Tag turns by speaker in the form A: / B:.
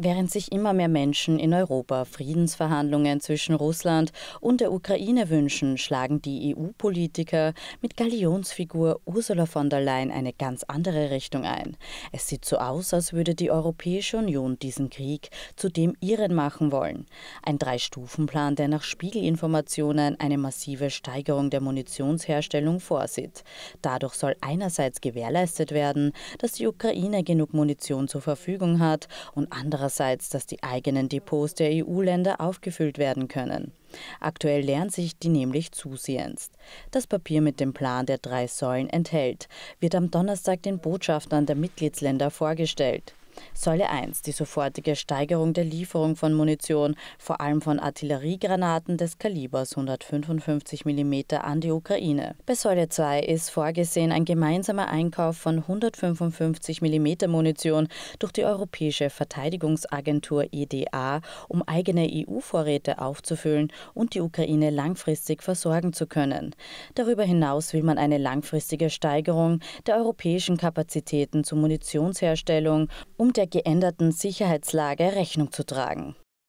A: Während sich immer mehr Menschen in Europa Friedensverhandlungen zwischen Russland und der Ukraine wünschen, schlagen die EU-Politiker mit Galionsfigur Ursula von der Leyen eine ganz andere Richtung ein. Es sieht so aus, als würde die Europäische Union diesen Krieg zu dem ihren machen wollen. Ein Drei-Stufen-Plan, der nach Spiegelinformationen eine massive Steigerung der Munitionsherstellung vorsieht. Dadurch soll einerseits gewährleistet werden, dass die Ukraine genug Munition zur Verfügung hat und andererseits andererseits, dass die eigenen Depots der EU-Länder aufgefüllt werden können. Aktuell lernen sich die nämlich zusehends. Das Papier mit dem Plan der drei Säulen enthält, wird am Donnerstag den Botschaftern der Mitgliedsländer vorgestellt. Säule 1, die sofortige Steigerung der Lieferung von Munition, vor allem von Artilleriegranaten des Kalibers 155 mm an die Ukraine. Bei Säule 2 ist vorgesehen ein gemeinsamer Einkauf von 155 mm Munition durch die Europäische Verteidigungsagentur EDA, um eigene EU-Vorräte aufzufüllen und die Ukraine langfristig versorgen zu können. Darüber hinaus will man eine langfristige Steigerung der europäischen Kapazitäten zur Munitionsherstellung, um der geänderten Sicherheitslage Rechnung zu tragen.